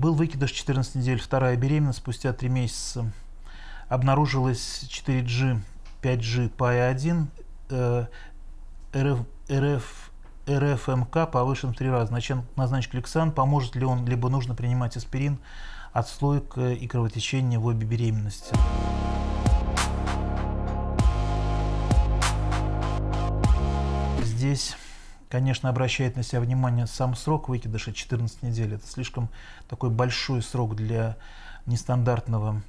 Был выкидыш 14 недель, вторая беременность, спустя 3 месяца обнаружилось 4G, 5G, PAI-1, э, РФ, РФ, РФМК эм повышен в 3 раза. Назначен, назначен поможет ли он, либо нужно принимать аспирин, от отслойка и кровотечения в обе беременности. Здесь Конечно, обращает на себя внимание сам срок выкидыша 14 недель. Это слишком такой большой срок для нестандартного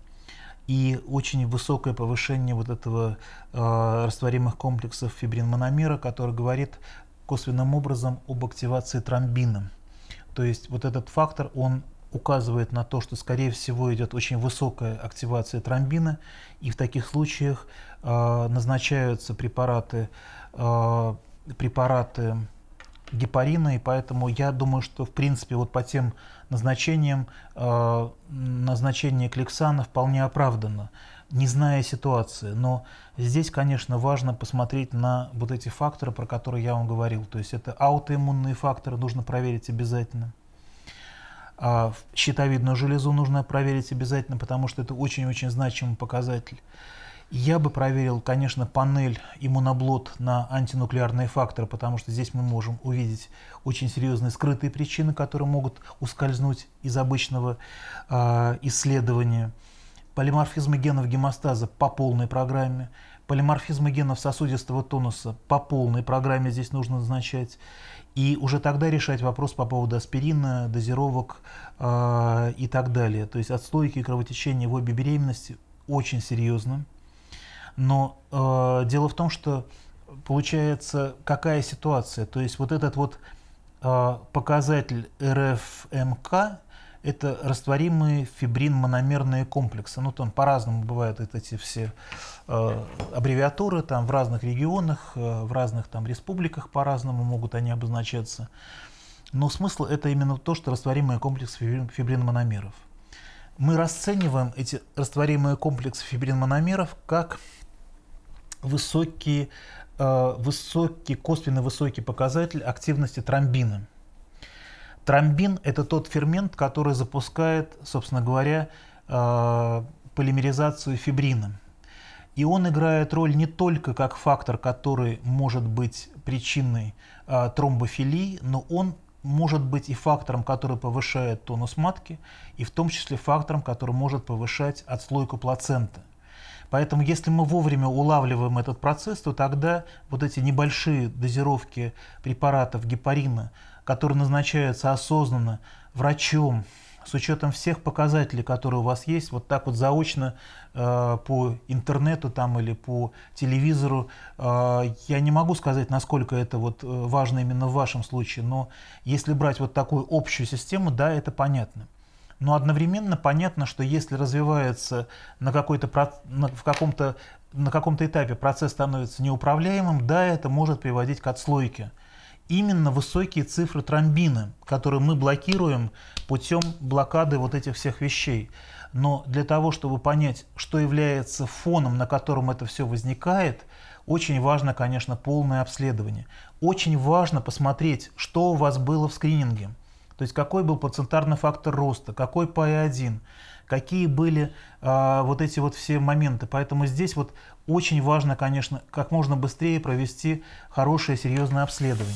и очень высокое повышение вот этого э, растворимых комплексов фибринмономера, который говорит косвенным образом об активации тромбина. То есть вот этот фактор, он указывает на то, что, скорее всего, идет очень высокая активация тромбина, и в таких случаях э, назначаются препараты э, препараты гепарина, и поэтому я думаю, что, в принципе, вот по тем назначениям э, назначение клексана вполне оправдано, не зная ситуации. Но здесь, конечно, важно посмотреть на вот эти факторы, про которые я вам говорил. То есть это аутоиммунные факторы, нужно проверить обязательно. А щитовидную железу нужно проверить обязательно, потому что это очень-очень значимый показатель. Я бы проверил, конечно, панель иммуноблот на антинуклеарные факторы, потому что здесь мы можем увидеть очень серьезные скрытые причины, которые могут ускользнуть из обычного э, исследования. Полиморфизмы генов гемостаза по полной программе. Полиморфизмы генов сосудистого тонуса по полной программе здесь нужно назначать. И уже тогда решать вопрос по поводу аспирина, дозировок э, и так далее. То есть отслойки и кровотечения в обе беременности очень серьезно. Но э, дело в том, что получается какая ситуация. То есть вот этот вот э, показатель РФМК – это растворимые фибрин-мономерные комплексы. Ну, там по-разному бывают эти все э, аббревиатуры, там в разных регионах, э, в разных там республиках по-разному могут они обозначаться. Но смысл – это именно то, что растворимые комплексы фибрин-мономеров. Мы расцениваем эти растворимые комплексы фибрин-мономеров как высокие, э, высокий, косвенно высокий показатель активности тромбина. Тромбин – это тот фермент, который запускает, собственно говоря, э, полимеризацию фибрина. И он играет роль не только как фактор, который может быть причиной э, тромбофилии, но он может быть и фактором, который повышает тонус матки, и в том числе фактором, который может повышать отслойку плаценты. Поэтому если мы вовремя улавливаем этот процесс, то тогда вот эти небольшие дозировки препаратов гепарина, которые назначаются осознанно врачом, с учетом всех показателей, которые у вас есть, вот так вот заочно э, по интернету там или по телевизору, э, я не могу сказать, насколько это вот э, важно именно в вашем случае, но если брать вот такую общую систему, да, это понятно но одновременно понятно, что если развивается на какой-то на, в каком-то на каком-то этапе процесс становится неуправляемым, да, это может приводить к отслойке. Именно высокие цифры тромбина, которые мы блокируем путем блокады вот этих всех вещей. Но для того, чтобы понять, что является фоном, на котором это все возникает, очень важно, конечно, полное обследование. Очень важно посмотреть, что у вас было в скрининге – то есть какой был плацентарный фактор роста, какой ПАЭ-1, какие были э, вот эти вот все моменты. Поэтому здесь вот очень важно, конечно, как можно быстрее провести хорошее серьезное обследование.